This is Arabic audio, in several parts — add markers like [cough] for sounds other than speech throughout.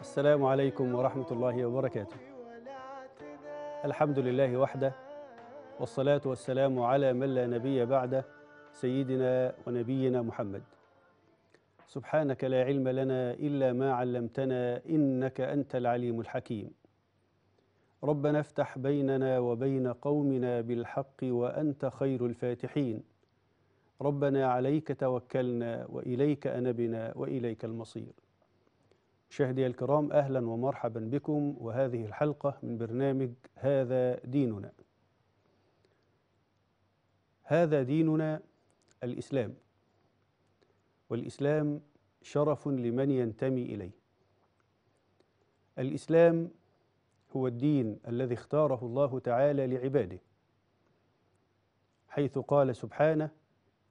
السلام عليكم ورحمة الله وبركاته الحمد لله وحده والصلاة والسلام على من لا نبي بعده سيدنا ونبينا محمد سبحانك لا علم لنا إلا ما علمتنا إنك أنت العليم الحكيم ربنا افتح بيننا وبين قومنا بالحق وأنت خير الفاتحين ربنا عليك توكلنا وإليك أنبنا وإليك المصير مشاهدي الكرام أهلا ومرحبا بكم وهذه الحلقة من برنامج هذا ديننا هذا ديننا الإسلام والإسلام شرف لمن ينتمي إليه الإسلام هو الدين الذي اختاره الله تعالى لعباده حيث قال سبحانه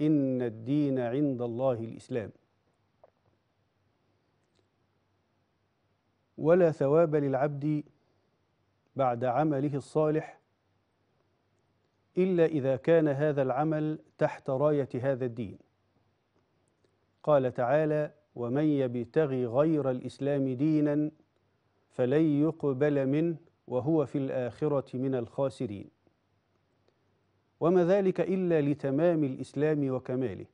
إن الدين عند الله الإسلام ولا ثواب للعبد بعد عمله الصالح إلا إذا كان هذا العمل تحت راية هذا الدين قال تعالى ومن يبتغي غير الإسلام دينا فلن يقبل منه وهو في الآخرة من الخاسرين وما ذلك إلا لتمام الإسلام وكماله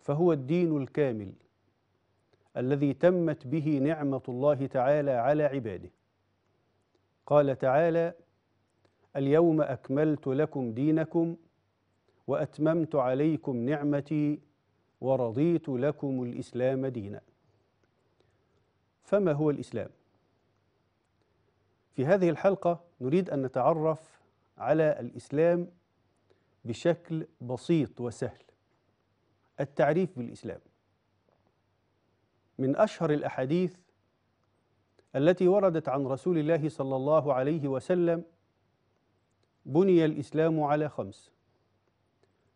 فهو الدين الكامل الذي تمت به نعمه الله تعالى على عباده قال تعالى اليوم اكملت لكم دينكم واتممت عليكم نعمتي ورضيت لكم الاسلام دينا فما هو الاسلام في هذه الحلقه نريد ان نتعرف على الاسلام بشكل بسيط وسهل التعريف بالاسلام من أشهر الأحاديث التي وردت عن رسول الله صلى الله عليه وسلم بني الإسلام على خمس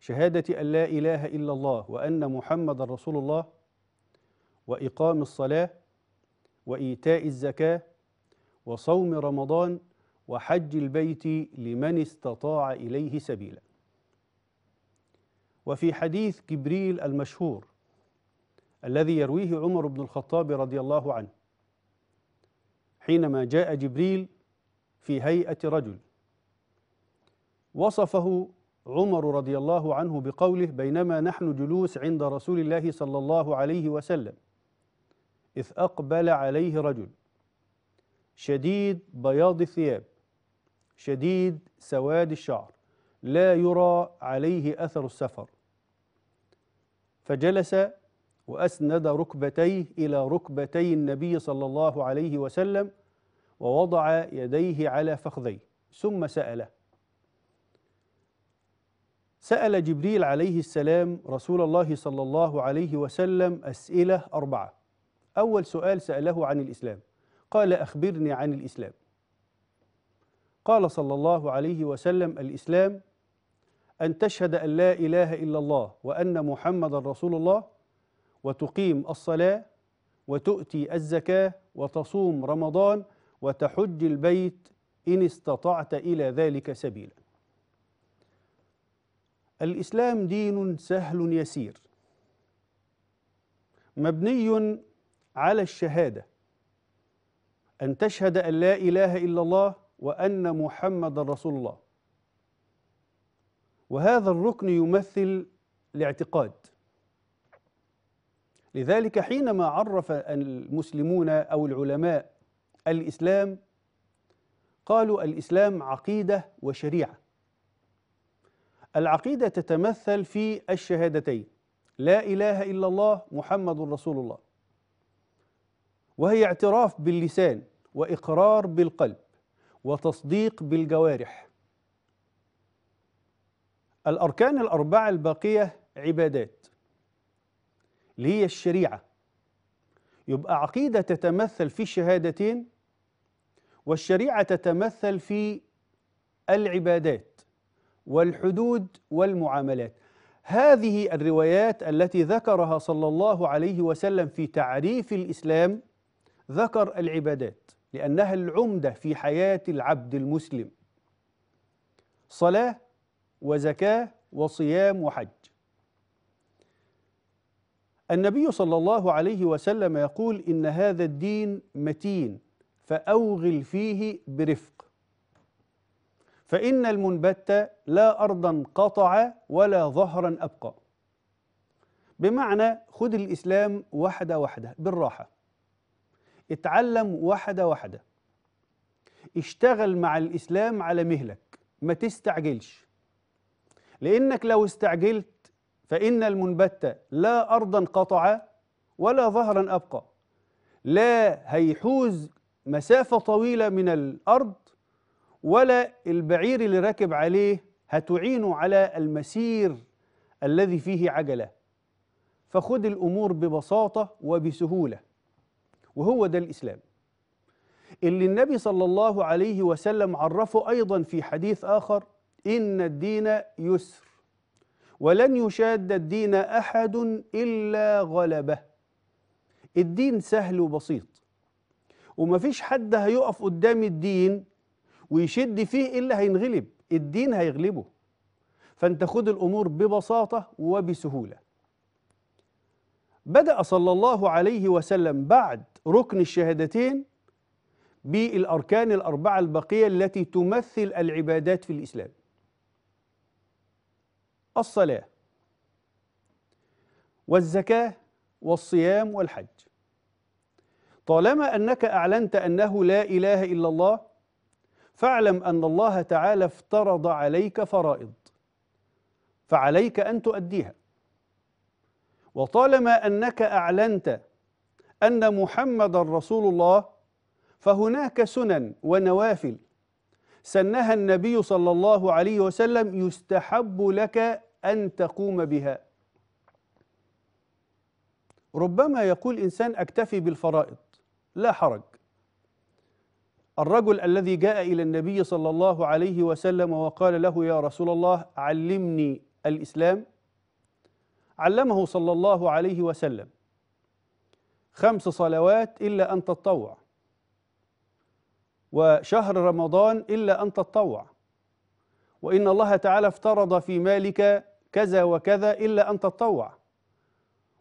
شهادة أن لا إله إلا الله وأن محمد رسول الله وإقام الصلاة وإيتاء الزكاة وصوم رمضان وحج البيت لمن استطاع إليه سبيلا وفي حديث جبريل المشهور الذي يرويه عمر بن الخطاب رضي الله عنه حينما جاء جبريل في هيئه رجل وصفه عمر رضي الله عنه بقوله بينما نحن جلوس عند رسول الله صلى الله عليه وسلم اذ اقبل عليه رجل شديد بياض الثياب شديد سواد الشعر لا يرى عليه اثر السفر فجلس وأسند ركبتيه إلى ركبتي النبي صلى الله عليه وسلم ووضع يديه على فخذيه ثم سأله سأل جبريل عليه السلام رسول الله صلى الله عليه وسلم أسئلة أربعة أول سؤال سأله عن الإسلام قال أخبرني عن الإسلام قال صلى الله عليه وسلم الإسلام أن تشهد أن لا إله إلا الله وأن محمد رسول الله وتقيم الصلاة وتؤتي الزكاة وتصوم رمضان وتحج البيت إن استطعت إلى ذلك سبيلا الإسلام دين سهل يسير مبني على الشهادة أن تشهد أن لا إله إلا الله وأن محمد رسول الله وهذا الركن يمثل الاعتقاد لذلك حينما عرف المسلمون او العلماء الاسلام قالوا الاسلام عقيده وشريعه العقيده تتمثل في الشهادتين لا اله الا الله محمد رسول الله وهي اعتراف باللسان واقرار بالقلب وتصديق بالجوارح الاركان الاربعه الباقيه عبادات اللي هي الشريعة يبقى عقيدة تتمثل في الشهادتين والشريعة تتمثل في العبادات والحدود والمعاملات هذه الروايات التي ذكرها صلى الله عليه وسلم في تعريف الإسلام ذكر العبادات لأنها العمدة في حياة العبد المسلم صلاة وزكاة وصيام وحج النبي صلى الله عليه وسلم يقول إن هذا الدين متين فأوغل فيه برفق فإن المنبت لا أرضا قطع ولا ظهرا أبقى بمعنى خد الإسلام واحدة واحدة بالراحة اتعلم واحدة واحدة اشتغل مع الإسلام على مهلك ما تستعجلش لأنك لو استعجلت فإن المنبت لا أرضا قطع ولا ظهرا أبقى لا هيحوز مسافة طويلة من الأرض ولا البعير اللي راكب عليه هتعينه على المسير الذي فيه عجلة فخذ الأمور ببساطة وبسهولة وهو ده الإسلام اللي النبي صلى الله عليه وسلم عرفه أيضا في حديث آخر إن الدين يسر ولن يشاد الدين احد الا غلبه الدين سهل وبسيط ومفيش حد هيقف قدام الدين ويشد فيه الا هينغلب الدين هيغلبه فانت خد الامور ببساطه وبسهوله بدا صلى الله عليه وسلم بعد ركن الشهادتين بالاركان الاربعه البقيه التي تمثل العبادات في الاسلام الصلاة والزكاة والصيام والحج طالما أنك أعلنت أنه لا إله إلا الله فاعلم أن الله تعالى افترض عليك فرائض فعليك أن تؤديها وطالما أنك أعلنت أن محمد رسول الله فهناك سنن ونوافل سنها النبي صلى الله عليه وسلم يستحب لك أن تقوم بها ربما يقول إنسان أكتفي بالفرائض لا حرج الرجل الذي جاء إلى النبي صلى الله عليه وسلم وقال له يا رسول الله علمني الإسلام علمه صلى الله عليه وسلم خمس صلوات إلا أن تتطوع وشهر رمضان إلا أن تتطوع وإن الله تعالى افترض في مالك كذا وكذا إلا أن تتطوع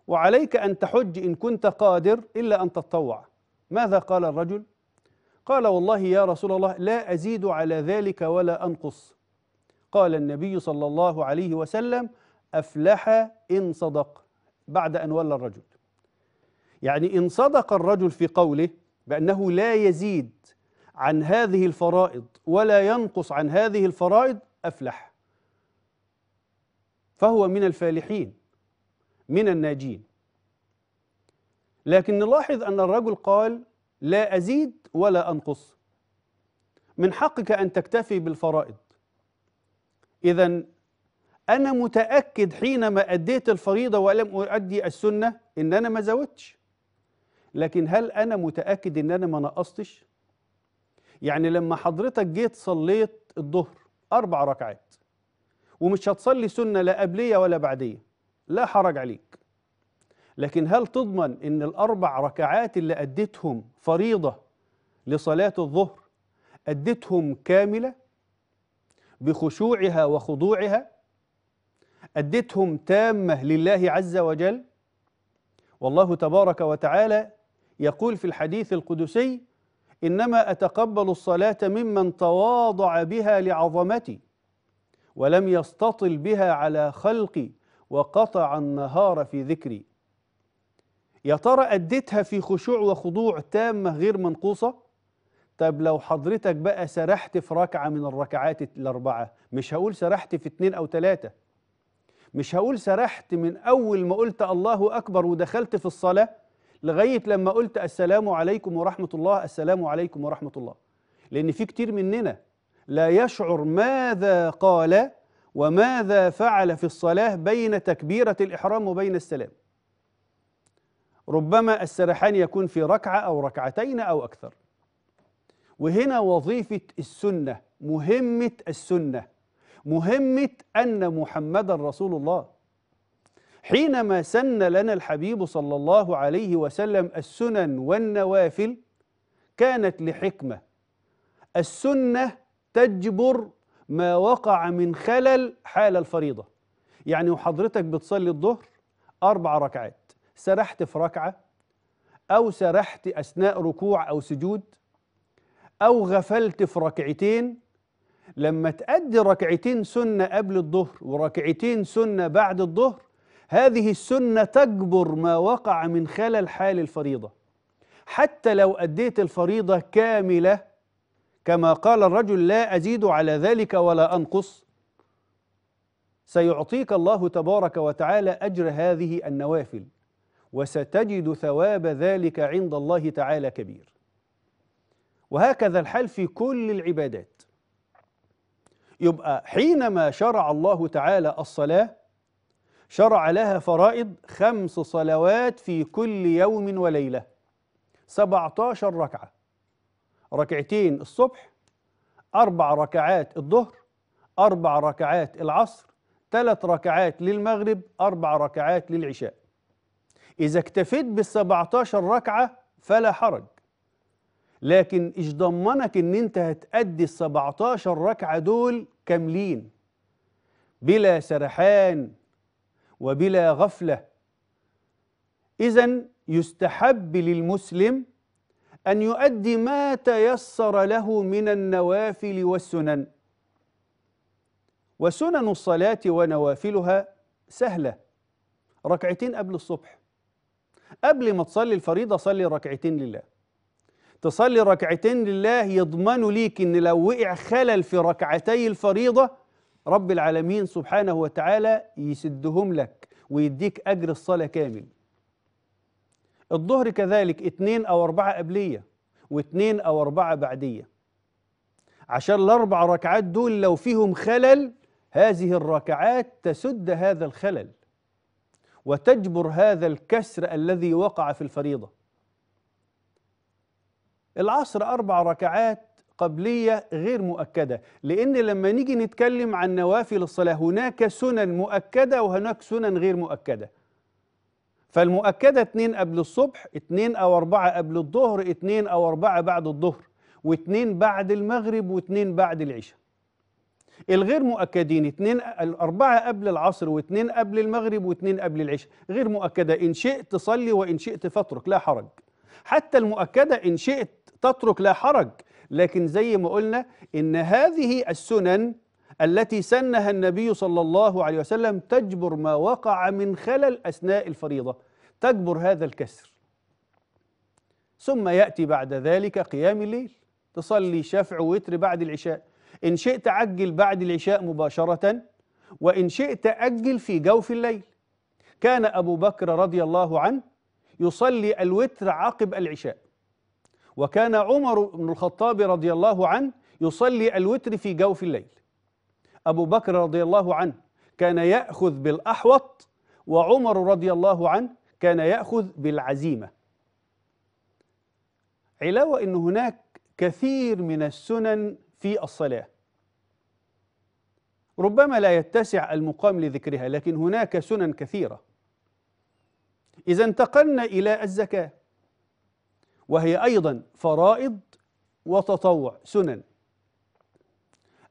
وعليك أن تحج إن كنت قادر إلا أن تتطوع ماذا قال الرجل؟ قال والله يا رسول الله لا أزيد على ذلك ولا أنقص قال النبي صلى الله عليه وسلم أفلح إن صدق بعد أن ولى الرجل يعني إن صدق الرجل في قوله بأنه لا يزيد عن هذه الفرائض ولا ينقص عن هذه الفرائض أفلح فهو من الفالحين من الناجين لكن نلاحظ أن الرجل قال لا أزيد ولا أنقص من حقك أن تكتفي بالفرائض إذا أنا متأكد حينما أديت الفريضة ولم أؤدي السنة إن أنا ما زودتش لكن هل أنا متأكد إن أنا ما نقصتش؟ يعني لما حضرتك جيت صليت الظهر أربع ركعات ومش هتصلي سنة لا قبلية ولا بعدية لا حرج عليك لكن هل تضمن أن الأربع ركعات اللي أديتهم فريضة لصلاة الظهر أديتهم كاملة بخشوعها وخضوعها أديتهم تامة لله عز وجل والله تبارك وتعالى يقول في الحديث القدسي انما اتقبل الصلاه ممن تواضع بها لعظمتي ولم يستطل بها على خلقي وقطع النهار في ذكري يا ترى اديتها في خشوع وخضوع تامه غير منقوصه طب لو حضرتك بقى سرحت في ركعه من الركعات الاربعه مش هقول سرحت في اتنين او تلاته مش هقول سرحت من اول ما قلت الله اكبر ودخلت في الصلاه لغايه لما قلت السلام عليكم ورحمه الله السلام عليكم ورحمه الله لان في كتير مننا لا يشعر ماذا قال وماذا فعل في الصلاه بين تكبيره الاحرام وبين السلام ربما السرحان يكون في ركعه او ركعتين او اكثر وهنا وظيفه السنه مهمه السنه مهمه ان محمدا رسول الله حينما سن لنا الحبيب صلى الله عليه وسلم السنن والنوافل كانت لحكمه السنه تجبر ما وقع من خلل حال الفريضه يعني وحضرتك بتصلي الظهر اربع ركعات سرحت في ركعه او سرحت اثناء ركوع او سجود او غفلت في ركعتين لما تأدي ركعتين سنة قبل الظهر وركعتين سنة بعد الظهر هذه السنة تجبر ما وقع من خلل حال الفريضة حتى لو أديت الفريضة كاملة كما قال الرجل لا أزيد على ذلك ولا أنقص سيعطيك الله تبارك وتعالى أجر هذه النوافل وستجد ثواب ذلك عند الله تعالى كبير وهكذا الحال في كل العبادات يبقى حينما شرع الله تعالى الصلاة شرع لها فرائض خمس صلوات في كل يوم وليلة 17 ركعة ركعتين الصبح أربع ركعات الظهر أربع ركعات العصر ثلاث ركعات للمغرب أربع ركعات للعشاء إذا اكتفيت بال17 ركعة فلا حرج لكن إيش ضمنك إن أنت هتأدي ال17 ركعة دول كاملين بلا سرحان وبلا غفله اذا يستحب للمسلم ان يؤدي ما تيسر له من النوافل والسنن وسنن الصلاه ونوافلها سهله ركعتين قبل الصبح قبل ما تصلي الفريضه صلي ركعتين لله تصلي ركعتين لله يضمن ليك ان لو وقع خلل في ركعتي الفريضه رب العالمين سبحانه وتعالى يسدهم لك ويديك أجر الصلاة كامل الظهر كذلك اتنين أو أربعة قبلية واتنين أو أربعة بعدية عشان الأربع ركعات دول لو فيهم خلل هذه الركعات تسد هذا الخلل وتجبر هذا الكسر الذي وقع في الفريضة العصر أربع ركعات قبلية غير مؤكدة لأن لما نيجي نتكلم عن نوافل الصلاة هناك سنن مؤكدة وهناك سنن غير مؤكدة فالمؤكدة اثنين قبل الصبح اثنين أو أربعة قبل الظهر اثنين أو أربعة بعد الظهر واثنين بعد المغرب واثنين بعد العشاء الغير مؤكدين اثنين أربعة قبل العصر واثنين قبل المغرب واثنين قبل العشاء غير مؤكدة إن شئت صلي وإن شئت فاترك لا حرج حتى المؤكدة إن شئت تترك لا حرج لكن زي ما قلنا إن هذه السنن التي سنها النبي صلى الله عليه وسلم تجبر ما وقع من خلل أثناء الفريضة تجبر هذا الكسر ثم يأتي بعد ذلك قيام الليل تصلي شفع وتر بعد العشاء إن شئت عجل بعد العشاء مباشرة وإن شئت أجل في جوف الليل كان أبو بكر رضي الله عنه يصلي الوتر عقب العشاء وكان عمر بن الخطاب رضي الله عنه يصلي الوتر في جوف الليل أبو بكر رضي الله عنه كان يأخذ بالأحوط وعمر رضي الله عنه كان يأخذ بالعزيمة علاوة أن هناك كثير من السنن في الصلاة ربما لا يتسع المقام لذكرها لكن هناك سنن كثيرة إذا انتقلنا إلى الزكاة وهي أيضا فرائض وتطوع سنن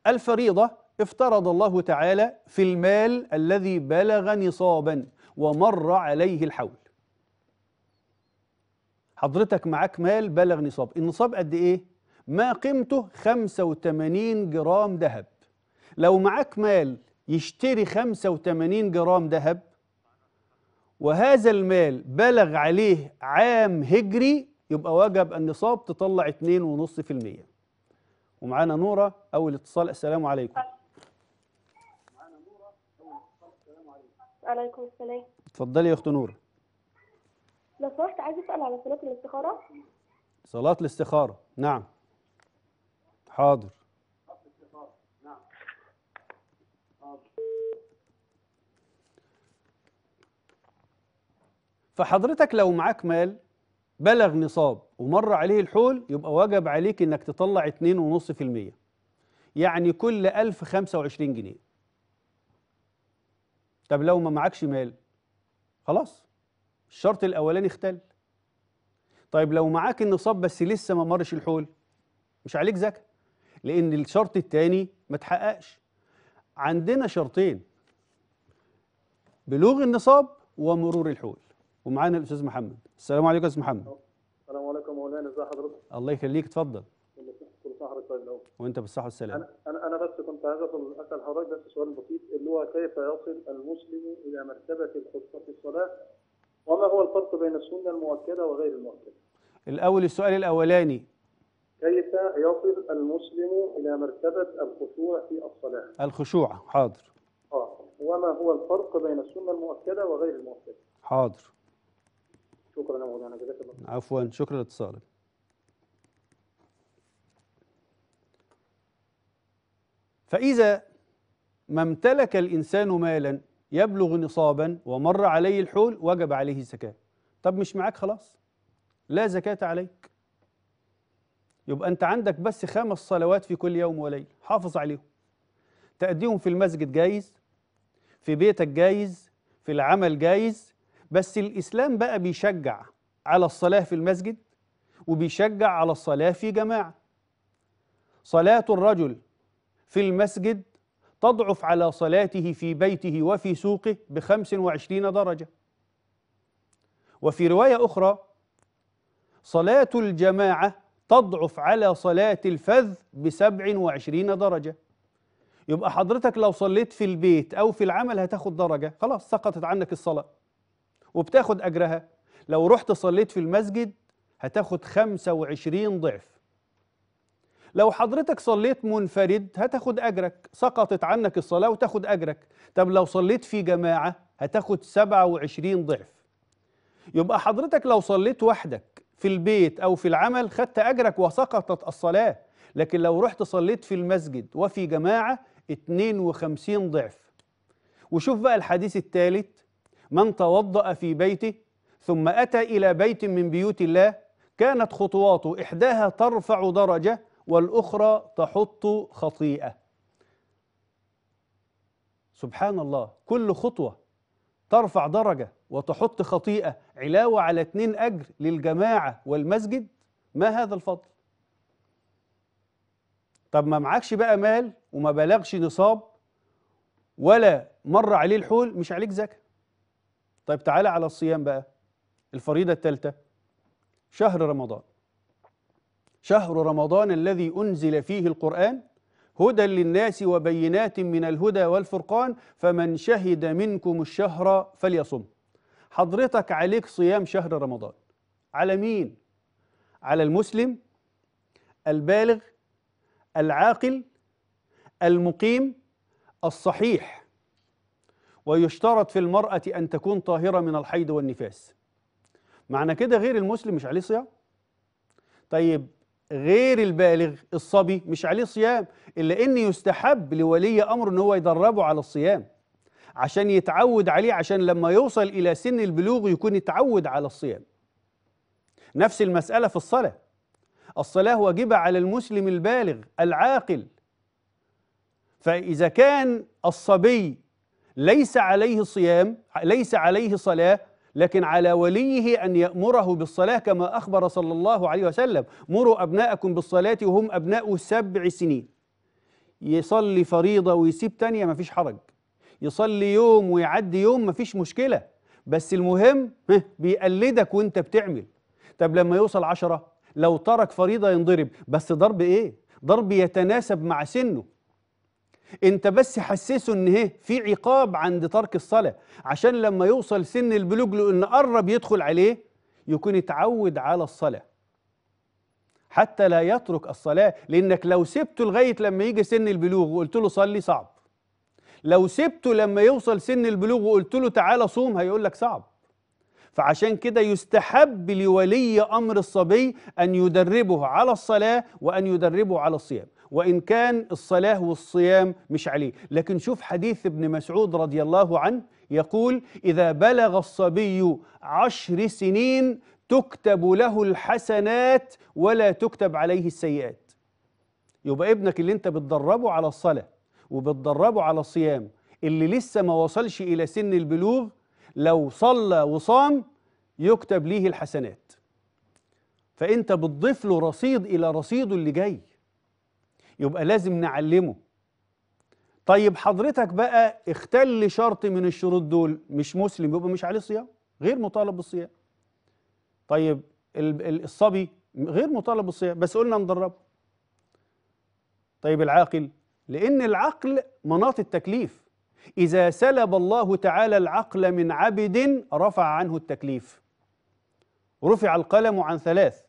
الفريضة افترض الله تعالى في المال الذي بلغ نصابا ومر عليه الحول حضرتك معاك مال بلغ نصاب النصاب قد ايه ما قيمته 85 جرام ذهب لو معاك مال يشتري 85 جرام ذهب وهذا المال بلغ عليه عام هجري يبقى وجب النصاب تطلع 2.5% ومعانا نوره اول اتصال السلام عليكم عليكم السلام اتفضلي يا اخت نوره لو سمحت عايز اسال على صلاه الاستخاره صلاه الاستخاره نعم حاضر فحضرتك لو معاك مال بلغ نصاب ومر عليه الحول يبقى وجب عليك انك تطلع 2.5% يعني كل 1000 25 جنيه طب لو ما معكش مال خلاص الشرط الاولاني اختل طيب لو معاك النصاب بس لسه ما مرش الحول مش عليك زكاه لان الشرط الثاني ما تحققش عندنا شرطين بلوغ النصاب ومرور الحول ومعانا الاستاذ محمد السلام عليكم يا استاذ محمد السلام عليكم مولانا ازي حضرتك الله يخليك اتفضل كل صحة طيب وانت بالصحة والسلامة انا انا انا بس كنت عايز اسال حضرتك بس سؤال بسيط اللي هو كيف يصل المسلم الى مرتبة الخطة في الصلاة وما هو الفرق بين السنة المؤكدة وغير المؤكدة الاول السؤال الاولاني كيف يصل المسلم الى مرتبة الخشوع في الصلاة الخشوع حاضر اه وما هو الفرق بين السنة المؤكدة وغير المؤكدة حاضر شكرا يا مولانا جزاك الله عفوا شكرا لاتصالك فإذا ما امتلك الإنسان مالا يبلغ نصابا ومر عليه الحول وجب عليه الزكاة طب مش معاك خلاص لا زكاة عليك يبقى أنت عندك بس خمس صلوات في كل يوم وليلة حافظ عليهم تأديهم في المسجد جايز في بيتك جايز في العمل جايز بس الإسلام بقى بيشجع على الصلاة في المسجد وبيشجع على الصلاة في جماعة صلاة الرجل في المسجد تضعف على صلاته في بيته وفي سوقه بخمس وعشرين درجة وفي رواية أخرى صلاة الجماعة تضعف على صلاة الفذ بسبع وعشرين درجة يبقى حضرتك لو صليت في البيت أو في العمل هتاخد درجة خلاص سقطت عنك الصلاة وبتاخد أجرها لو رحت صليت في المسجد هتاخد 25 ضعف لو حضرتك صليت منفرد هتاخد أجرك سقطت عنك الصلاة وتاخد أجرك طب لو صليت في جماعة هتاخد 27 ضعف يبقى حضرتك لو صليت وحدك في البيت أو في العمل خدت أجرك وسقطت الصلاة لكن لو رحت صليت في المسجد وفي جماعة 52 ضعف وشوف بقى الحديث الثالث من توضأ في بيته ثم أتى إلى بيت من بيوت الله كانت خطواته إحداها ترفع درجة والأخرى تحط خطيئة سبحان الله كل خطوة ترفع درجة وتحط خطيئة علاوة على اتنين أجر للجماعة والمسجد ما هذا الفضل طب ما معكش بقى مال وما بلغش نصاب ولا مر عليه الحول مش عليك زكاه طيب تعالى على الصيام بقى الفريضة الثالثة شهر رمضان شهر رمضان الذي أنزل فيه القرآن هدى للناس وبينات من الهدى والفرقان فمن شهد منكم الشهر فليصم حضرتك عليك صيام شهر رمضان على مين على المسلم البالغ العاقل المقيم الصحيح ويشترط في المرأة أن تكون طاهرة من الحيض والنفاس معنى كده غير المسلم مش عليه صيام طيب غير البالغ الصبي مش عليه صيام إلا أن يستحب لولي أمر أن هو يدربه على الصيام عشان يتعود عليه عشان لما يوصل إلى سن البلوغ يكون يتعود على الصيام نفس المسألة في الصلاة الصلاة واجبة على المسلم البالغ العاقل فإذا كان الصبي ليس عليه صيام ليس عليه صلاة لكن على وليه أن يأمره بالصلاة كما أخبر صلى الله عليه وسلم مروا أبناءكم بالصلاة وهم أبناء سبع سنين يصلي فريضة ويسيب تانية مفيش حرج يصلي يوم ويعدي يوم مفيش مشكلة بس المهم بيقلدك وانت بتعمل طب لما يوصل عشرة لو ترك فريضة ينضرب بس ضرب ايه؟ ضرب يتناسب مع سنه انت بس حسسه ان ايه في عقاب عند ترك الصلاه عشان لما يوصل سن البلوغ لان قرب يدخل عليه يكون اتعود على الصلاه حتى لا يترك الصلاه لانك لو سبته لغايه لما يجي سن البلوغ وقلت له صلي صعب لو سبته لما يوصل سن البلوغ وقلت له تعالى صوم هيقول لك صعب فعشان كده يستحب لولي امر الصبي ان يدربه على الصلاه وان يدربه على الصيام وإن كان الصلاة والصيام مش عليه لكن شوف حديث ابن مسعود رضي الله عنه يقول إذا بلغ الصبي عشر سنين تكتب له الحسنات ولا تكتب عليه السيئات يبقى ابنك اللي انت بتدربه على الصلاة وبتدربه على الصيام اللي لسه ما وصلش إلى سن البلوغ لو صلى وصام يكتب ليه الحسنات فأنت بتضيف له رصيد إلى رصيده اللي جاي يبقى لازم نعلمه طيب حضرتك بقى اختل شرط من الشروط دول مش مسلم يبقى مش عليه صيام غير مطالب بالصيام طيب الصبي غير مطالب بالصيام بس قلنا ندربه طيب العاقل لأن العقل مناط التكليف إذا سلب الله تعالى العقل من عبد رفع عنه التكليف رفع القلم عن ثلاث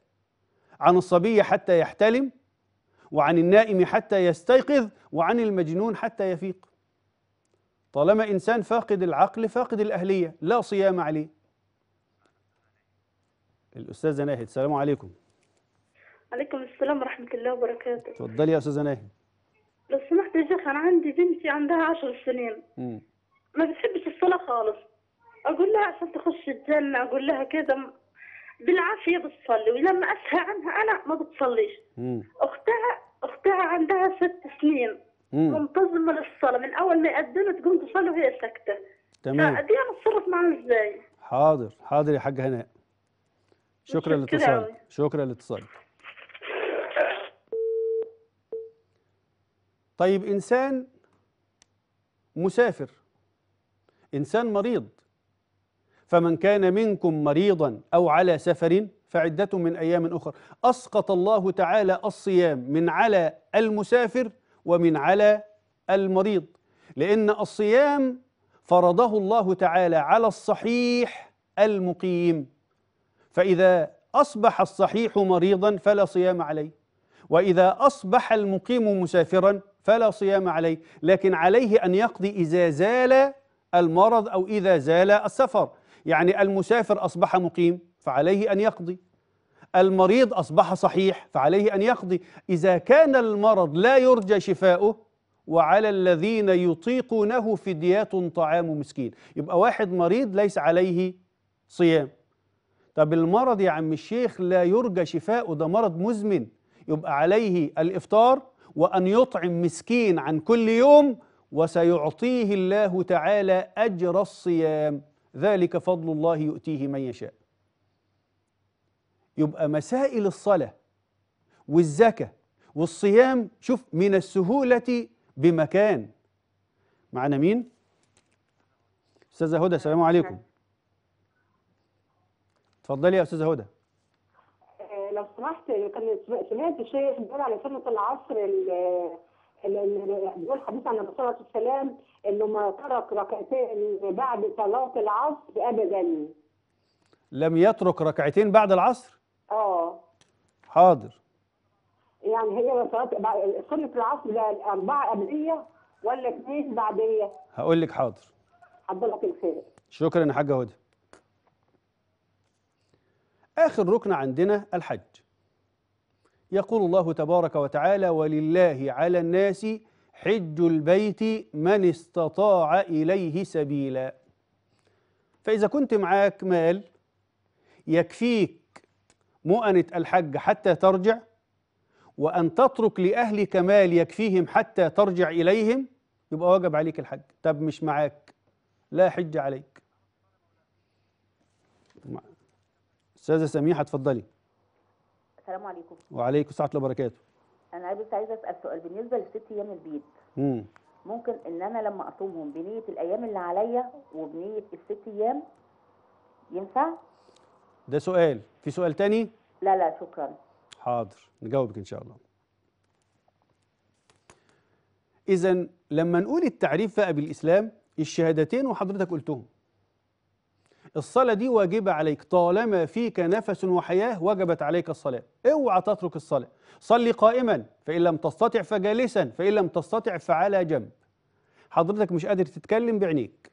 عن الصبي حتى يحتلم وعن النائم حتى يستيقظ وعن المجنون حتى يفيق طالما إنسان فاقد العقل فاقد الأهلية لا صيام عليه الأستاذة ناهد السلام عليكم عليكم السلام ورحمة الله وبركاته تفضلي يا أستاذة ناهد لو سمحت يا شيخ أنا عندي بنتي عندها عشر سنين مم. ما بتحبش الصلاة خالص أقول لها عشان تخش الجنة أقول لها كذا بالعافيه بتصلي ولما اسهى عنها انا ما بتصليش اختها اختها عندها ست سنين منتظمه للصلاه من اول ما يأذن تقوم تصلي وهي ساكته تمام فدي اتصرف معاها ازاي؟ حاضر حاضر يا حاج هناء شكرا لاتصالك شكرا لاتصالك طيب انسان مسافر انسان مريض فمن كان منكم مريضا أو على سفر فعدة من أيام أخر أسقط الله تعالى الصيام من على المسافر ومن على المريض لأن الصيام فرضه الله تعالى على الصحيح المقيم فإذا أصبح الصحيح مريضا فلا صيام عليه وإذا أصبح المقيم مسافرا فلا صيام عليه لكن عليه أن يقضي إذا زال المرض أو إذا زال السفر يعني المسافر أصبح مقيم فعليه أن يقضي المريض أصبح صحيح فعليه أن يقضي إذا كان المرض لا يرجى شفاؤه وعلى الذين يطيقونه فدية طعام مسكين يبقى واحد مريض ليس عليه صيام طب المرض يا عم الشيخ لا يرجى شفاؤه ده مرض مزمن يبقى عليه الإفطار وأن يطعم مسكين عن كل يوم وسيعطيه الله تعالى أجر الصيام ذلك فضل الله يؤتيه من يشاء يبقى مسائل الصلاة والزكاة والصيام شوف من السهولة بمكان معنا مين؟ أستاذة هدى السلام عليكم اتفضلي يا أستاذة هدى آه، لو سمحت كان سمعت الشيخ بيقول على سنة العصر بيقول حديث عن الرسول عليه والسلام انه ما ترك ركعتين بعد صلاه العصر ابدا لم يترك ركعتين بعد العصر اه حاضر يعني هي صلاه صلاه العصر ده اربعه قبليه ولا اثنين بعديه هقول لك حاضر حضرتك الخير شكرا يا حاجه هدى اخر ركن عندنا الحج يقول الله تبارك وتعالى ولله على الناس حج البيت من استطاع إليه سبيلا فإذا كنت معاك مال يكفيك مؤنة الحج حتى ترجع وأن تترك لأهلك مال يكفيهم حتى ترجع إليهم يبقى واجب عليك الحج طب مش معاك لا حج عليك أستاذة سميحة اتفضلي السلام عليكم وعليكم السلام ورحمة الله وبركاته انا بس عايزه اسال سؤال بالنسبه للست ايام البيض ممكن ان انا لما اصومهم بنيه الايام اللي عليا وبنيه الست ايام ينفع ده سؤال في سؤال تاني لا لا شكرا حاضر نجاوبك ان شاء الله اذا لما نقول التعريف بقى بالاسلام الشهادتين وحضرتك قلتهم الصلاة دي واجبة عليك طالما فيك نفس وحياة وجبت عليك الصلاة اوعى تترك الصلاة صلي قائما فإن لم تستطع فجالسا فإن لم تستطع فعلى جنب حضرتك مش قادر تتكلم بعينيك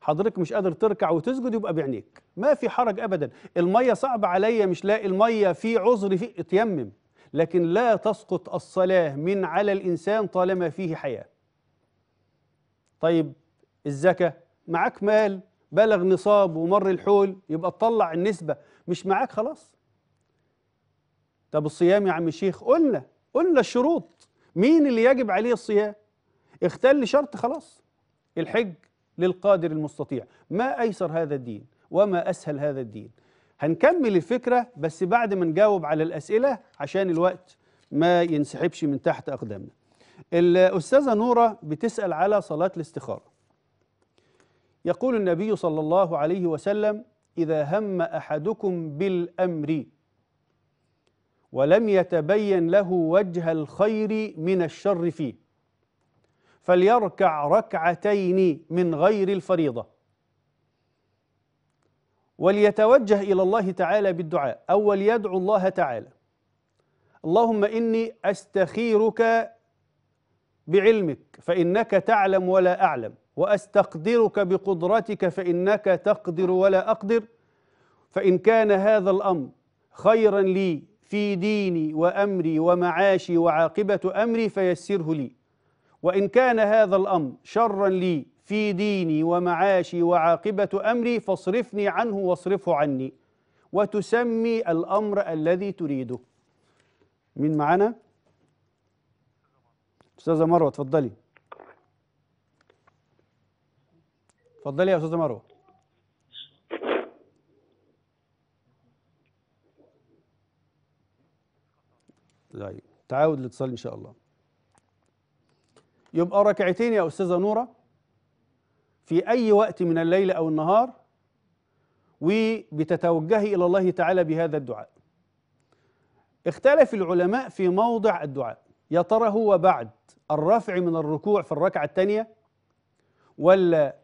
حضرتك مش قادر تركع وتسجد يبقى بعينيك ما في حرج ابدا الميه صعبة عليا مش لاقي الميه في عذر في اتيمم لكن لا تسقط الصلاه من على الانسان طالما فيه حياه طيب الزكاه معاك مال بلغ نصاب ومر الحول يبقى تطلع النسبة مش معاك خلاص طب الصيام يا عم الشيخ قلنا قلنا الشروط مين اللي يجب عليه الصيام اختل شرط خلاص الحج للقادر المستطيع ما أيسر هذا الدين وما أسهل هذا الدين هنكمل الفكرة بس بعد ما نجاوب على الأسئلة عشان الوقت ما ينسحبش من تحت أقدامنا الأستاذة نورة بتسأل على صلاة الاستخارة يقول النبي صلى الله عليه وسلم إذا هم أحدكم بالأمر ولم يتبين له وجه الخير من الشر فيه فليركع ركعتين من غير الفريضة وليتوجه إلى الله تعالى بالدعاء أو وليدعو الله تعالى اللهم إني أستخيرك بعلمك فإنك تعلم ولا أعلم واستقدرك بقدرتك فانك تقدر ولا اقدر فان كان هذا الامر خيرا لي في ديني وامري ومعاشي وعاقبه امري فيسره لي وان كان هذا الامر شرا لي في ديني ومعاشي وعاقبه امري فاصرفني عنه واصرفه عني وتسمي الامر الذي تريده مين معانا استاذه مروه اتفضلي اتفضلي يا استاذه مروه طيب تعاود الاتصال ان شاء الله يبقى ركعتين يا استاذه نوره في اي وقت من الليل او النهار وبتتوجهي الى الله تعالى بهذا الدعاء اختلف العلماء في موضع الدعاء يا ترى هو بعد الرفع من الركوع في الركعه الثانيه ولا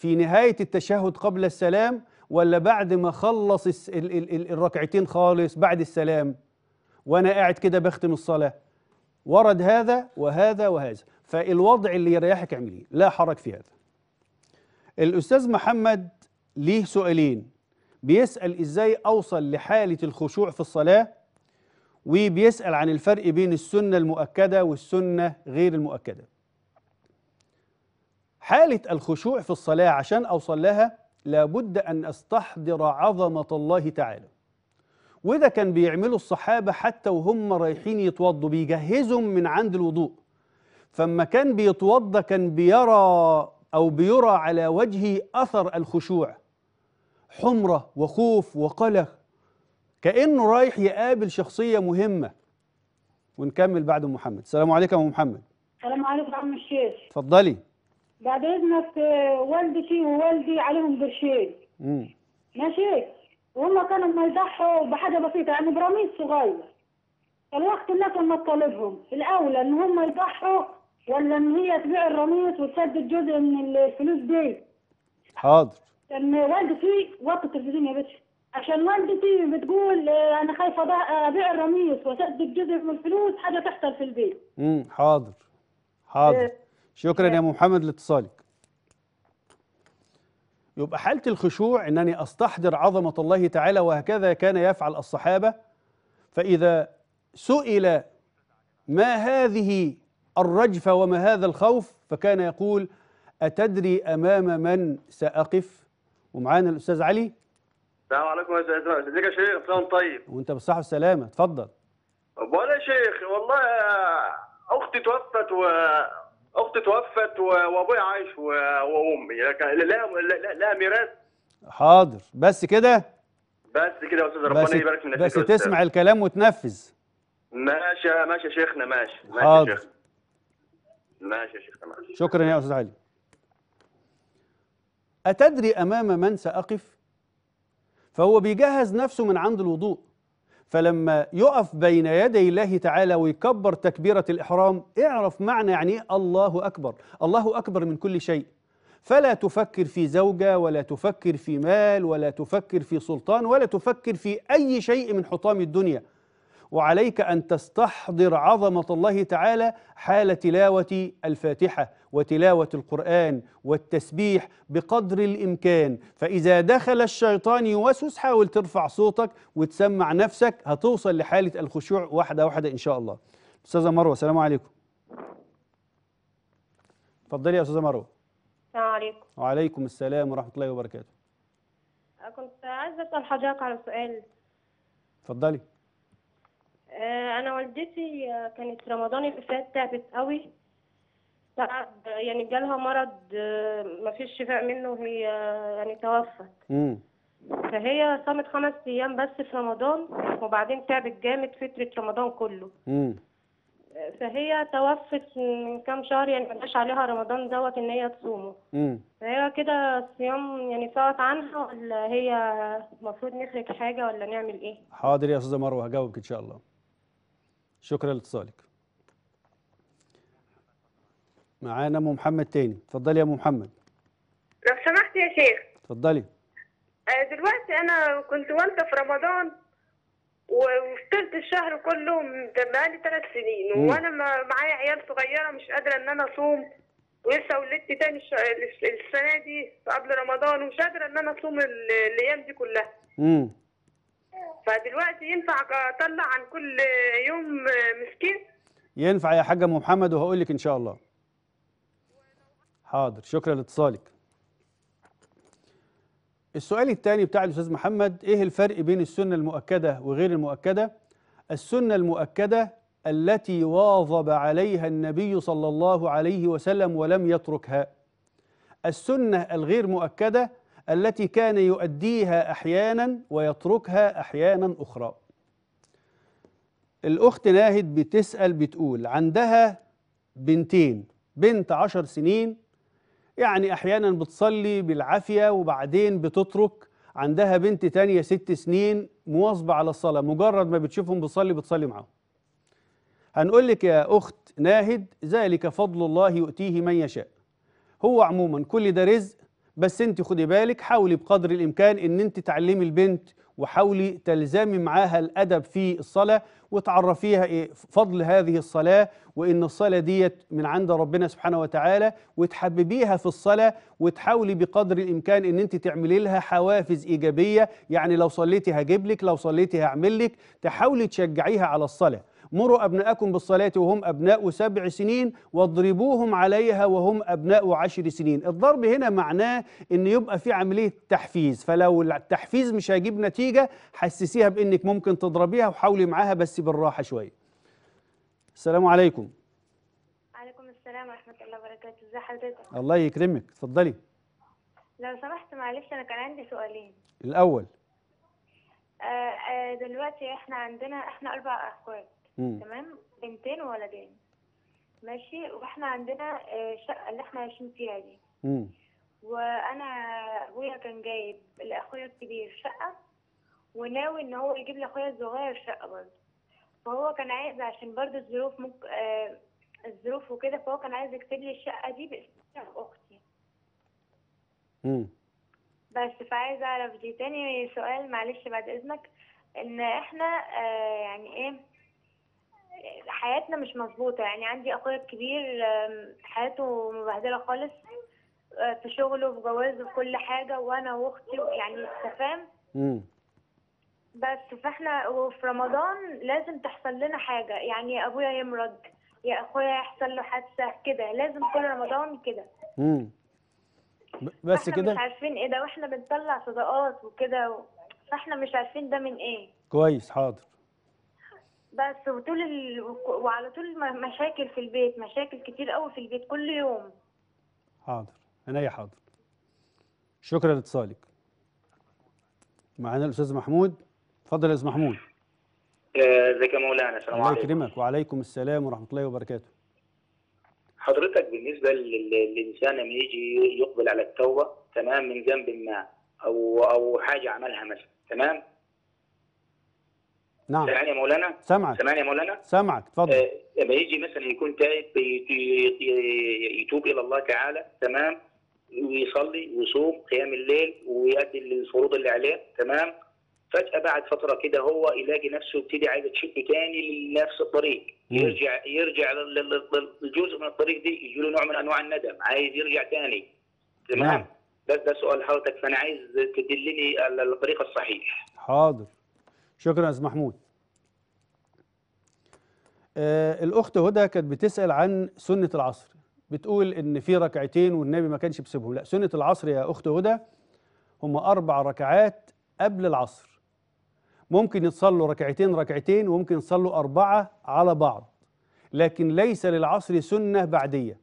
في نهاية التشهد قبل السلام ولا بعد ما خلص الركعتين خالص بعد السلام وأنا قاعد كده بختم الصلاة ورد هذا وهذا وهذا فالوضع اللي يريحك اعمليه لا حرج في هذا الأستاذ محمد ليه سؤالين بيسأل إزاي أوصل لحالة الخشوع في الصلاة وبيسأل عن الفرق بين السنة المؤكدة والسنة غير المؤكدة حالة الخشوع في الصلاة عشان أوصل لها لابد أن أستحضر عظمة الله تعالى وده كان بيعملوا الصحابة حتى وهم رايحين يتوضوا بيجهزهم من عند الوضوء فما كان بيتوضى كان بيرى أو بيرى على وجهه أثر الخشوع حمرة وخوف وقلق كأنه رايح يقابل شخصية مهمة ونكمل بعد محمد السلام عليكم يا محمد السلام عليكم يا عم الشيخ اتفضلي بعد اذنك آه، والدتي ووالدي عليهم قرشين ماشي وهم كانوا ما يضحوا بحاجه بسيطه يعني برميل صغير الوقت اللي لما تطالبهم الاولى ان هم يضحوا ولا ان هي تبيع الرميس وتسدد جزء من الفلوس دي حاضر كان والدتي وقت التلفزيون يا باشا عشان والدتي بتقول آه، انا خايفه آه، ابيع الرميس واسدد جزء من الفلوس حاجه تحصل في البيت امم حاضر حاضر شكرا يا محمد لاتصالك يبقى حالة الخشوع أنني أستحضر عظمة الله تعالى وهكذا كان يفعل الصحابة فإذا سئل ما هذه الرجفة وما هذا الخوف فكان يقول أتدري أمام من سأقف ومعانا الأستاذ علي السلام عليكم يا استاذ ازيك يا شيخ كلام طيب وانت بالصحة والسلامة اتفضل بقول يا شيخ والله أختي توفت و... اختي توفت وابويا عايش وامي لا لا لا ميراث حاضر بس كده بس كده يا استاذ ربنا يبارك في بس تسمع أستاذ. الكلام وتنفذ ماشي ماشي يا شيخنا ماشي ماشي حاضر. يا شيخنا ماشي يا شيخنا ماشي شكرا يا استاذ علي أتدري أمام من سأقف؟ فهو بيجهز نفسه من عند الوضوء فلما يقف بين يدي الله تعالى ويكبر تكبيرة الإحرام اعرف معنى يعني إيه الله أكبر الله أكبر من كل شيء فلا تفكر في زوجة ولا تفكر في مال ولا تفكر في سلطان ولا تفكر في أي شيء من حطام الدنيا وعليك أن تستحضر عظمة الله تعالى حال تلاوة الفاتحة وتلاوة القرآن والتسبيح بقدر الإمكان فإذا دخل الشيطان يوسوس حاول ترفع صوتك وتسمع نفسك هتوصل لحالة الخشوع واحدة واحدة إن شاء الله أستاذة مروة السلام عليكم تفضلي يا أستاذة مروة السلام عليكم وعليكم السلام ورحمة الله وبركاته أه، كنت عايزة أسأل حضرتك على سؤال اتفضلي آه، انا والدتي آه، كانت رمضان اللي فات تعبت قوي تعب يعني جالها مرض آه، ما فيش شفاء منه هي يعني توفت امم فهي صامت خمس ايام بس في رمضان وبعدين تعبت جامد فتره رمضان كله امم فهي توفت من كام شهر يعني ما جاش عليها رمضان دوت ان هي تصومه امم فهي كده الصيام يعني سقط عنها ولا هي المفروض نخرج حاجه ولا نعمل ايه حاضر يا استاذه مروه هجاوبك ان شاء الله شكرا لاتصالك معانا ام محمد تاني اتفضلي يا ام محمد لو سمحت يا شيخ اتفضلي آه، دلوقتي انا كنت وانت في رمضان وفطرت الشهر كله بقالي ثلاث سنين مم. وانا معايا عيال صغيره مش قادره ان انا اصوم ولسه ولدت تاني الش... السنه دي قبل رمضان ومش قادره ان انا اصوم الايام دي كلها. امم فدلوقتي ينفع اطلع عن كل يوم مسكين ينفع يا حاجه ام محمد وهقول لك ان شاء الله حاضر شكرا لاتصالك السؤال الثاني بتاع الاستاذ محمد ايه الفرق بين السنه المؤكده وغير المؤكده السنه المؤكده التي واظب عليها النبي صلى الله عليه وسلم ولم يتركها السنه الغير مؤكده التي كان يؤديها أحيانا ويتركها أحيانا أخرى الأخت ناهد بتسأل بتقول عندها بنتين بنت عشر سنين يعني أحيانا بتصلي بالعافية وبعدين بتترك عندها بنت تانية ست سنين مواظبة على الصلاة مجرد ما بتشوفهم بتصلي بتصلي معاهم هنقول لك يا أخت ناهد ذلك فضل الله يؤتيه من يشاء هو عموما كل ده رزق بس انت خدي بالك حاولي بقدر الامكان ان انت تعلمي البنت وحاولي تلزمي معاها الادب في الصلاه وتعرفيها ايه فضل هذه الصلاه وان الصلاه ديت من عند ربنا سبحانه وتعالى وتحببيها في الصلاه وتحاولي بقدر الامكان ان انت تعملي لها حوافز ايجابيه يعني لو صليتي هجيب لك لو صليتي هعمل لك تحاولي تشجعيها على الصلاه مروا أبناءكم بالصلاة وهم أبناء سبع سنين واضربوهم عليها وهم أبناء عشر سنين الضرب هنا معناه أن يبقى في عملية تحفيز فلو التحفيز مش هيجيب نتيجة حسسيها بأنك ممكن تضربيها وحاولي معاها بس بالراحة شوية السلام عليكم عليكم السلام ورحمة الله وبركاته ازي حضرتك الله يكرمك اتفضلي لو سمحت معلش أنا كان عندي سؤالين الأول آآ آه، آآ آه، دلوقتي احنا عندنا احنا أربع أخوات تمام بنتين وولدين ماشي واحنا عندنا الشقه آه، اللي احنا عايشين فيها دي وانا ابويا كان جايب لاخويا الكبير شقه وناوي ان هو يجيب لاخويا الصغير شقه برضه فهو كان عايز عشان برضه الظروف ممكن آه الظروف وكده فهو كان عايز يكتب لي الشقه دي باسم اختي امم بس فعايز اعرف دي تاني سؤال معلش بعد اذنك ان احنا آه يعني ايه حياتنا مش مظبوطه يعني عندي اخويا الكبير حياته مبهدله خالص آه، في شغله في جوازه في كل حاجه وانا واختي يعني تفهم بس فاحنا وفي رمضان لازم تحصل لنا حاجه يعني ابويا يمرض يا اخويا يحصل له حادثه كده لازم كل رمضان كده بس كده مش عارفين ايه ده واحنا بنطلع صداقات وكده فاحنا مش عارفين ده من ايه كويس حاضر بس وطول ال... وعلى طول مشاكل في البيت مشاكل كتير قوي في البيت كل يوم حاضر يا حاضر شكرا لاتصالك معانا الاستاذ محمود اتفضل يا استاذ محمود آه، ازيك يا مولانا السلام عليكم الله يكرمك وعليكم السلام ورحمه الله وبركاته حضرتك بالنسبه للانسان لما يجي يقبل على التوبه تمام من ذنب ما او او حاجه عملها مثلا تمام نعم سامعني يا مولانا سامعك سامعني يا مولانا سامعك اتفضل آه لما يجي مثلا يكون تائب يتوب الى الله تعالى تمام ويصلي ويصوم قيام الليل ويؤدي الفروض اللي عليه تمام فجاه بعد فتره كده هو يلاقي نفسه يبتدي عايز تشد تاني لنفس الطريق يرجع يرجع للجزء من الطريق دي يجي له نوع من انواع الندم عايز يرجع تاني تمام نعم. بس ده سؤال حضرتك فانا عايز تدلني على الطريق الصحيح حاضر شكرا يا استاذ محمود آه الاخت هدى كانت بتسال عن سنه العصر بتقول ان في ركعتين والنبي ما كانش بيسيبهم لا سنه العصر يا اخت هدى هم اربع ركعات قبل العصر ممكن يتصلوا ركعتين ركعتين وممكن يتصلوا اربعه على بعض لكن ليس للعصر سنه بعديه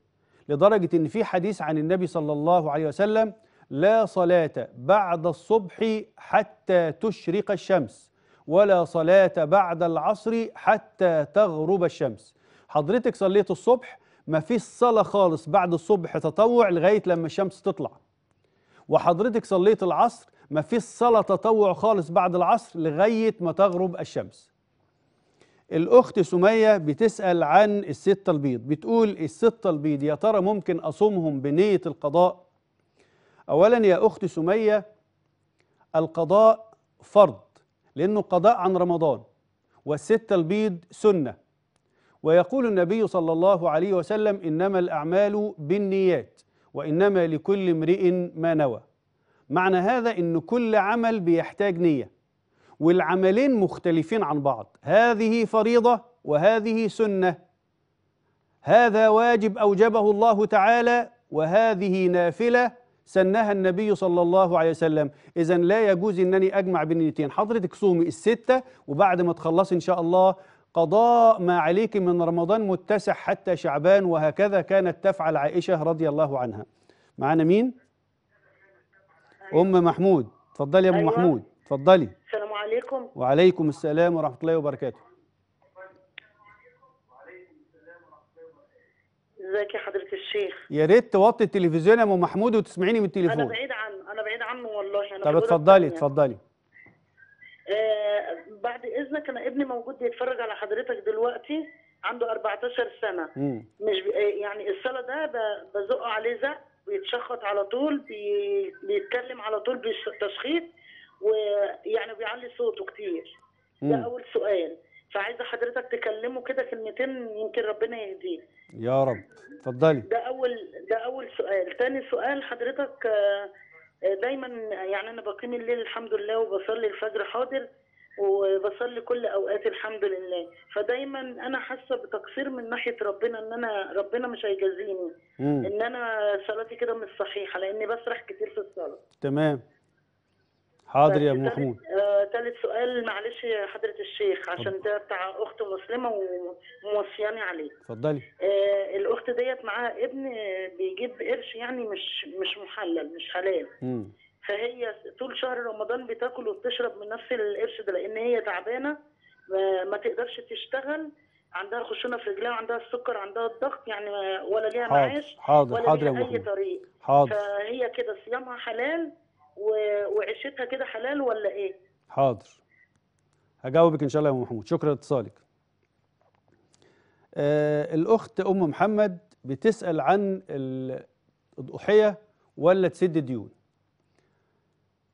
لدرجه ان في حديث عن النبي صلى الله عليه وسلم لا صلاه بعد الصبح حتى تشرق الشمس ولا صلاة بعد العصر حتى تغرب الشمس حضرتك صليت الصبح ما فيش صلاة خالص بعد الصبح تطوع لغاية لما الشمس تطلع وحضرتك صليت العصر ما فيش صلاة تطوع خالص بعد العصر لغاية ما تغرب الشمس الأخت سمية بتسأل عن الستة البيض بتقول الستة البيض يا ترى ممكن أصومهم بنية القضاء أولا يا أخت سمية القضاء فرض لأنه قضاء عن رمضان والستة البيض سنة ويقول النبي صلى الله عليه وسلم إنما الأعمال بالنيات وإنما لكل امرئ ما نوى معنى هذا إن كل عمل بيحتاج نية والعملين مختلفين عن بعض هذه فريضة وهذه سنة هذا واجب أوجبه الله تعالى وهذه نافلة سنها النبي صلى الله عليه وسلم إذا لا يجوز أنني أجمع بين النيتين حضرتك صومي الستة وبعد ما تخلصي إن شاء الله قضاء ما عليك من رمضان متسع حتى شعبان وهكذا كانت تفعل عائشة رضي الله عنها معانا مين؟ أم محمود اتفضلي يا أم أيوة. محمود اتفضلي السلام عليكم وعليكم السلام ورحمة الله وبركاته ازيك يا حضرة الشيخ يا ريت توطي التلفزيون يا ام محمود وتسمعيني من التليفون انا بعيد عنه انا بعيد عنه والله انا طب اتفضلي اتفضلي آه بعد اذنك انا ابني موجود بيتفرج على حضرتك دلوقتي عنده 14 سنه مم. مش آه، يعني الصلاه ده بزقه عليه زق بيتشخط على طول بي... بيتكلم على طول بتشخيط ويعني بيعلي صوته كتير ده اول سؤال فعايزه حضرتك تكلمه كده كلمتين يمكن ربنا يهديه يا رب اتفضلي ده اول ده اول سؤال ثاني سؤال حضرتك آه، دايما يعني انا بقيم الليل الحمد لله وبصلي الفجر حاضر وبصلي كل اوقات الحمد لله فدايما انا حاسه بتقصير من ناحيه ربنا ان انا ربنا مش هيجازيني ان انا صلاتي كده مش صحيحه لاني بسرح كتير في الصلاه تمام حاضر يا ابو محمود ثالث آه، سؤال معلش يا حضرة الشيخ عشان ده بتاع أخت مسلمة وموصياني عليه اتفضلي آه الأخت ديت معاها ابن بيجيب قرش يعني مش مش محلل مش حلال م. فهي طول شهر رمضان بتاكل وبتشرب من نفس القرش ده لأن هي تعبانة ما تقدرش تشتغل عندها خشونه في رجلها وعندها السكر عندها الضغط يعني ولا ليها معاش حاضر ولا حاضر ليها اي طريق حاضر فهي كده صيامها حلال وعيشتها كده حلال ولا ايه حاضر هجاوبك ان شاء الله يا ام محمود شكرا لاتصالك آه الاخت ام محمد بتسال عن الاضحيه ولا تسد ديون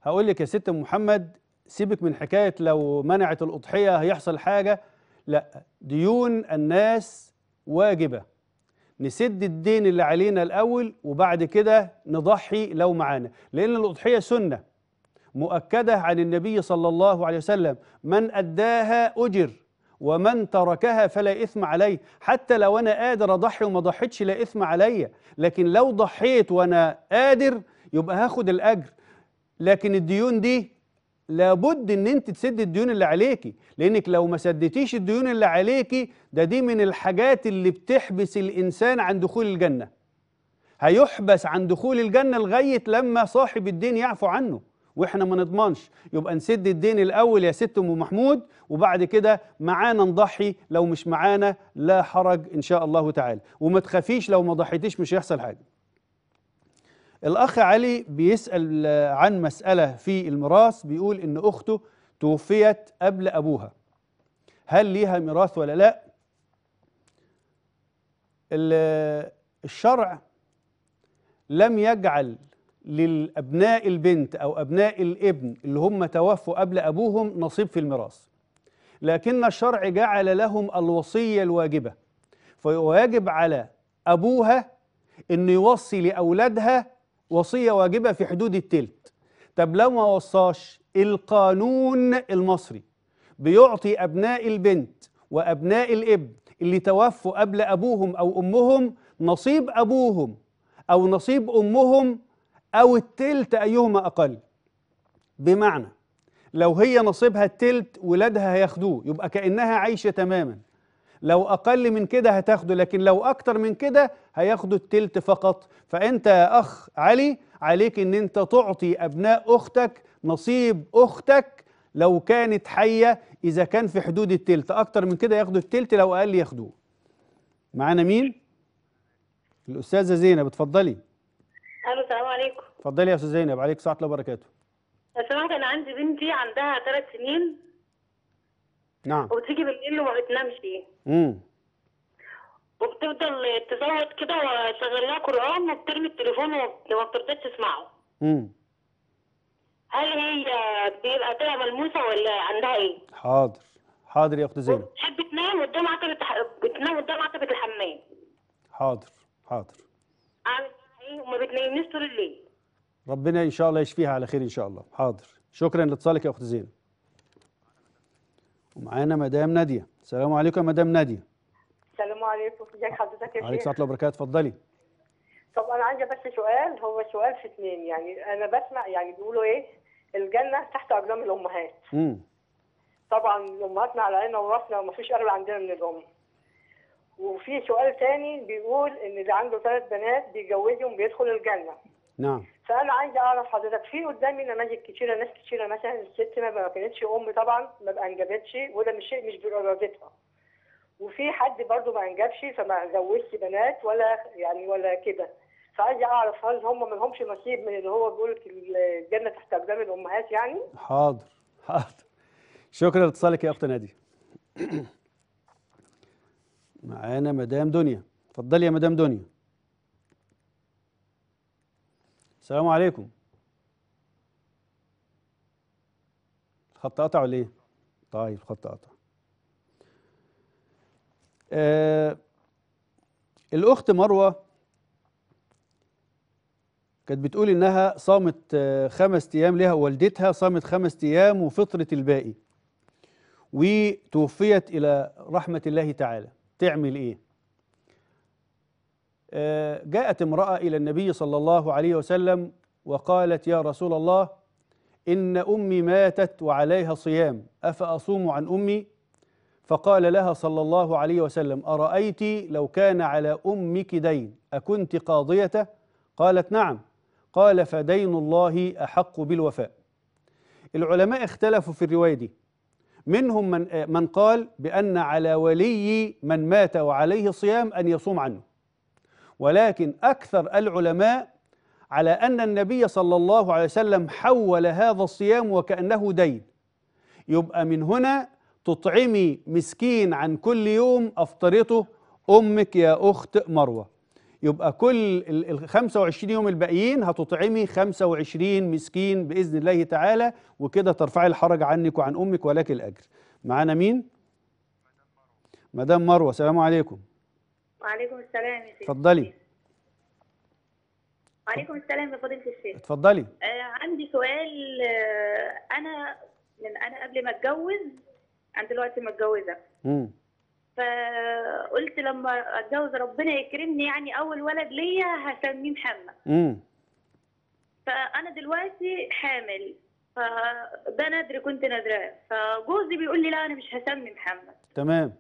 هقول لك يا ست ام محمد سيبك من حكايه لو منعت الاضحيه هيحصل حاجه لا ديون الناس واجبه نسد الدين اللي علينا الأول وبعد كده نضحي لو معانا لأن الأضحية سنة مؤكدة عن النبي صلى الله عليه وسلم من أداها أجر ومن تركها فلا إثم عليه حتى لو أنا قادر أضحي وما ضحيتش لا إثم عليا لكن لو ضحيت وأنا قادر يبقى هاخد الأجر لكن الديون دي لابد ان انت تسد الديون اللي عليكي لانك لو ما سدتيش الديون اللي عليكي ده دي من الحاجات اللي بتحبس الانسان عن دخول الجنه هيحبس عن دخول الجنه لغايه لما صاحب الدين يعفو عنه واحنا ما نضمنش يبقى نسد الدين الاول يا ست ام محمود وبعد كده معانا نضحي لو مش معانا لا حرج ان شاء الله تعالى وما تخافيش لو ما ضحيتيش مش هيحصل حاجه الأخ علي بيسأل عن مسألة في الميراث بيقول إن أخته توفيت قبل أبوها هل ليها ميراث ولا لا الشرع لم يجعل للأبناء البنت أو أبناء الابن اللي هم توفوا قبل أبوهم نصيب في الميراث لكن الشرع جعل لهم الوصية الواجبة فيجب على أبوها أن يوصي لأولادها وصية واجبة في حدود التلت طب لو ما وصاش القانون المصري بيعطي أبناء البنت وأبناء الابن اللي توفوا قبل أبوهم أو أمهم نصيب أبوهم أو نصيب أمهم أو التلت أيهما أقل بمعنى لو هي نصيبها التلت ولادها هياخدوه يبقى كأنها عايشة تماما لو أقل من كده هتاخده لكن لو أكتر من كده هياخدوا التلت فقط فأنت يا أخ علي عليك أن أنت تعطي أبناء أختك نصيب أختك لو كانت حية إذا كان في حدود التلت أكتر من كده ياخدوا التلت لو أقل ياخدوه معانا مين؟ الأستاذة زينب اتفضلي ألو السلام عليكم اتفضلي يا أستاذة زينب عليك الساعة الله وبركاته لو سمحت أنا عندي بنتي عندها ثلاث سنين نعم وبتيجي بالليل وما بتنامش امم وبتفضل تزود كده وشغل لها قران وبترمي التليفون وما بترضاش تسمعه امم هل هي بيبقى طلع ملموسه ولا عندها ايه؟ حاضر حاضر يا اخت زينب بتحب تنام قدام عتبه بتنام قدام عتبه الحمام حاضر حاضر ايه وما بتنامنيش طول الليل ربنا ان شاء الله يشفيها على خير ان شاء الله حاضر شكرا لاتصالك يا اخت زينب ومعانا مدام ناديه السلام عليكم يا مدام ناديه السلام عليكم ازيك حضرتك يا عليك الصلاه الله وبركاته اتفضلي طب انا عندي بس سؤال هو سؤال في اثنين يعني انا بسمع يعني بيقولوا ايه الجنه تحت اقدام الامهات امم طبعا امهاتنا على عيننا وراسنا فيش قرب عندنا من الام وفي سؤال تاني بيقول ان اللي عنده ثلاث بنات بيجوزهم بيدخل الجنه نعم فانا عايز اعرف حضرتك في قدامي نماذج كتيره ناس كتيره مثلا الست ما كانتش ام طبعا ما انجبتش وده مش شيء مش بارادتها وفي حد برضو ما انجبش فما زوجش بنات ولا يعني ولا كده فعايز اعرف هل هم ما لهمش نصيب من اللي هو بيقول لك الجنه تحت اقدام الامهات يعني حاضر حاضر شكرا لاتصالك يا اخت نادي [clears throat] معانا مدام دنيا اتفضلي يا مدام دنيا السلام عليكم الخط قطع ولا ايه؟ طيب الخط قطع آه الاخت مروه كانت بتقول انها صامت آه، خمس ايام لها والدتها صامت خمس ايام وفطرت الباقي وتوفيت الى رحمه الله تعالى تعمل ايه جاءت امرأة إلى النبي صلى الله عليه وسلم وقالت يا رسول الله إن أمي ماتت وعليها صيام أفأصوم عن أمي؟ فقال لها صلى الله عليه وسلم أرأيت لو كان على أمك دين أكنت قاضية قالت نعم قال فدين الله أحق بالوفاء العلماء اختلفوا في الرواية دي منهم من, آه، من قال بأن على ولي من مات وعليه صيام أن يصوم عنه ولكن أكثر العلماء على أن النبي صلى الله عليه وسلم حول هذا الصيام وكأنه دين يبقى من هنا تطعمي مسكين عن كل يوم أفطرته أمك يا أخت مروة يبقى كل ال 25 يوم الباقيين هتطعمي 25 مسكين باذن الله تعالى وكده ترفعي الحرج عنك وعن امك ولك الاجر. معانا مين؟ مدام مروه السلام عليكم. وعليكم السلام يا شيخ اتفضلي وعليكم السلام يا فضيلة الشيخ اتفضلي آه عندي سؤال آه انا من انا قبل ما اتجوز انا دلوقتي متجوزه امم فقلت لما اتجوز ربنا يكرمني يعني اول ولد ليا هسميه محمد امم فانا دلوقتي حامل فده نادر كنت نادراه فجوزي بيقول لي لا انا مش هسمي محمد تمام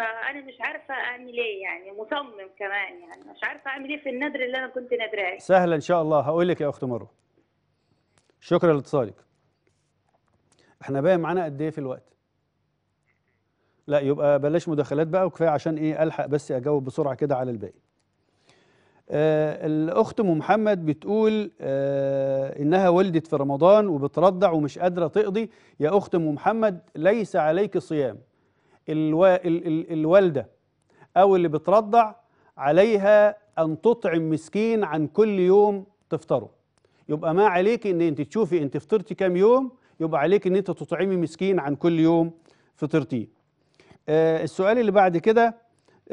فانا مش عارفه اعمل ايه يعني مصمم كمان يعني مش عارفه اعمل ايه في النذر اللي انا كنت نادراه إيه. سهله ان شاء الله هقول لك يا اخت مروه شكرا لاتصالك احنا باقي معانا قد ايه في الوقت لا يبقى بلاش مداخلات بقى وكفايه عشان ايه الحق بس اجاوب بسرعه كده على الباقي آه الاخت ام محمد بتقول آه انها ولدت في رمضان وبترضع ومش قادره تقضي يا اخت ام محمد ليس عليك صيام ال... ال... الوالدة أو اللي بترضع عليها أن تطعم مسكين عن كل يوم تفطره يبقى ما عليك ان انت تشوفي انت فطرتي كام يوم يبقى عليك ان انت تطعمي مسكين عن كل يوم فطرتيه آه السؤال اللي بعد كده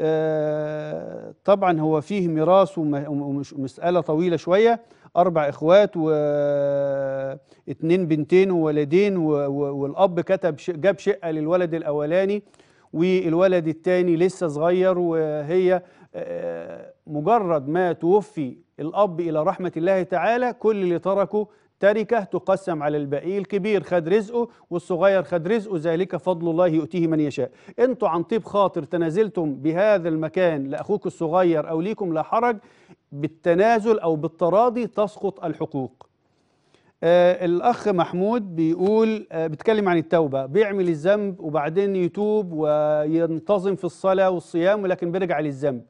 آه طبعا هو فيه ميراث ومسألة طويلة شوية أربع إخوات واثنين بنتين وولدين والأب كتب جاب شقة للولد الأولاني والولد الثاني لسه صغير وهي آه، مجرد ما توفي الأب إلى رحمة الله تعالى كل اللي تركه تركة تقسم على الباقي الكبير خد رزقه والصغير خد رزقه ذلك فضل الله يؤتيه من يشاء انتوا عن طيب خاطر تنازلتم بهذا المكان لأخوك الصغير أو ليكم لا حرج بالتنازل أو بالتراضي تسقط الحقوق آه الأخ محمود بيقول آه بيتكلم عن التوبة بيعمل الذنب وبعدين يتوب وينتظم في الصلاة والصيام ولكن بيرجع للذنب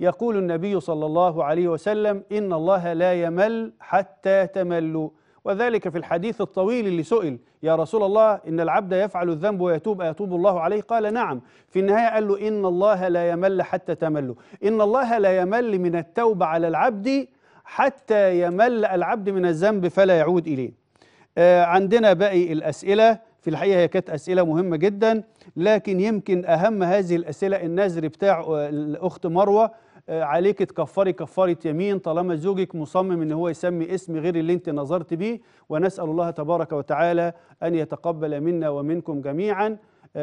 يقول النبي صلى الله عليه وسلم إن الله لا يمل حتى تملوا وذلك في الحديث الطويل اللي سئل يا رسول الله إن العبد يفعل الذنب ويتوب أيتوب الله عليه قال نعم في النهاية قال له إن الله لا يمل حتى تملوا إن الله لا يمل من التوبة على العبد حتى يمل العبد من الذنب فلا يعود إليه آه، عندنا باقي الأسئلة في الحقيقة هي كانت أسئلة مهمة جدا لكن يمكن أهم هذه الأسئلة النذر بتاع آه، الأخت مروة آه، عليك تكفري كفارة يمين طالما زوجك مصمم ان هو يسمي اسم غير اللي انت نظرت بيه ونسأل الله تبارك وتعالى ان يتقبل منا ومنكم جميعا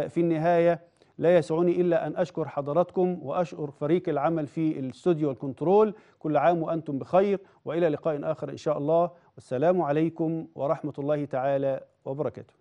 في النهاية لا يسعني إلا أن أشكر حضراتكم وأشكر فريق العمل في الاستوديو والكنترول كل عام وأنتم بخير وإلى لقاء آخر إن شاء الله والسلام عليكم ورحمة الله تعالى وبركاته